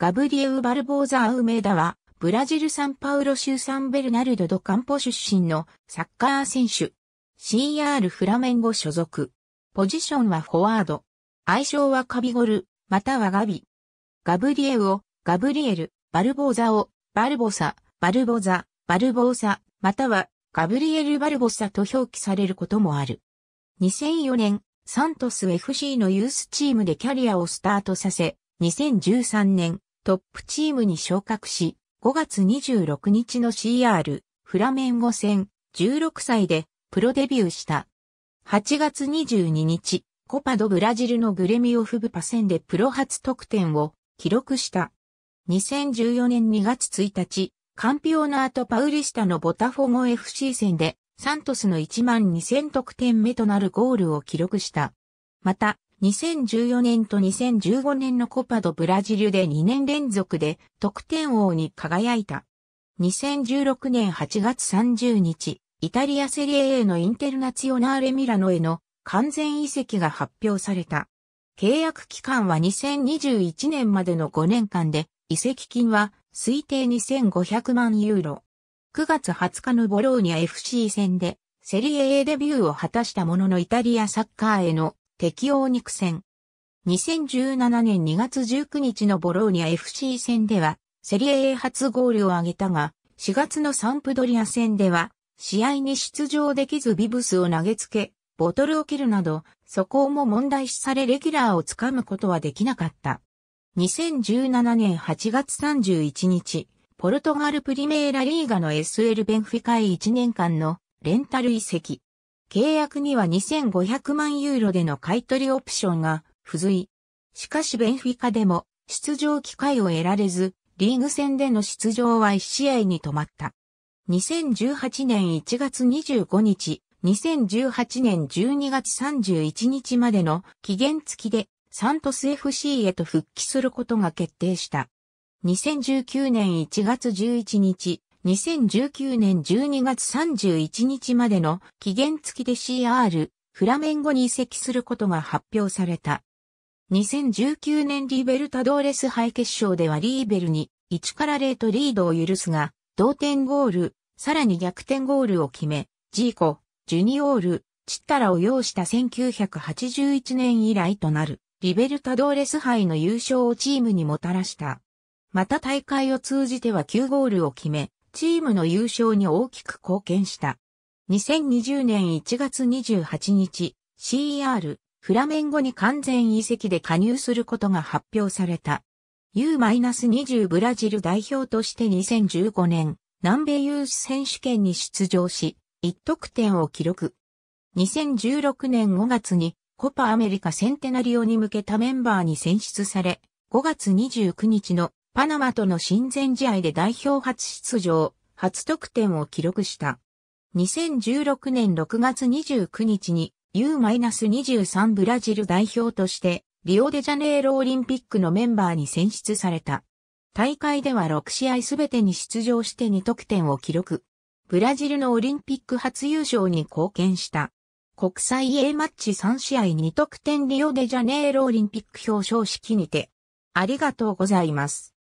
ガブリエウ・バルボーザ・アウメーダは、ブラジル・サンパウロ州サンベルナルド・ド・カンポ出身のサッカー選手。CR フラメンゴ所属。ポジションはフォワード。愛称はカビゴル、またはガビ。ガブリエウを、ガブリエル、バルボーザを、バルボサ、バルボザ、バルボーサ、または、ガブリエル・バルボサと表記されることもある。2004年、サントス FC のユースチームでキャリアをスタートさせ、2013年、トップチームに昇格し、5月26日の CR フラメンゴ戦16歳でプロデビューした。8月22日、コパドブラジルのグレミオフブパ戦でプロ初得点を記録した。2014年2月1日、カンピオナート・パウリスタのボタフォゴ FC 戦でサントスの1万2000得点目となるゴールを記録した。また、2014年と2015年のコパドブラジルで2年連続で得点王に輝いた。2016年8月30日、イタリアセリエ A のインテルナツオナーレミラノへの完全移籍が発表された。契約期間は2021年までの5年間で、移籍金は推定2500万ユーロ。9月20日のボローニャ FC 戦でセリエ A デビューを果たしたもののイタリアサッカーへの適応肉戦。2017年2月19日のボローニャ FC 戦では、セリエ A 初ゴールを挙げたが、4月のサンプドリア戦では、試合に出場できずビブスを投げつけ、ボトルを切るなど、そこも問題視されレギュラーをつかむことはできなかった。2017年8月31日、ポルトガルプリメーラリーガの SL ベンフィカへ1年間のレンタル移籍。契約には2500万ユーロでの買取オプションが付随。しかしベンフィカでも出場機会を得られず、リーグ戦での出場は1試合に止まった。2018年1月25日、2018年12月31日までの期限付きでサントス FC へと復帰することが決定した。2019年1月11日、2019年12月31日までの期限付きで CR フラメンゴに移籍することが発表された。2019年リベルタドーレス敗決勝ではリーベルに1から0とリードを許すが、同点ゴール、さらに逆転ゴールを決め、ジーコ、ジュニオール、チッタラを要した1981年以来となる、リベルタドーレス杯の優勝をチームにもたらした。また大会を通じては9ゴールを決め、チームの優勝に大きく貢献した。2020年1月28日、CER、フラメンゴに完全移籍で加入することが発表された。U-20 ブラジル代表として2015年、南米ユース選手権に出場し、1得点を記録。2016年5月にコパアメリカセンテナリオに向けたメンバーに選出され、5月29日のパナマとの親善試合で代表初出場、初得点を記録した。2016年6月29日に U-23 ブラジル代表としてリオデジャネイロオリンピックのメンバーに選出された。大会では6試合すべてに出場して2得点を記録。ブラジルのオリンピック初優勝に貢献した。国際 A マッチ3試合2得点リオデジャネイロオリンピック表彰式にて。ありがとうございます。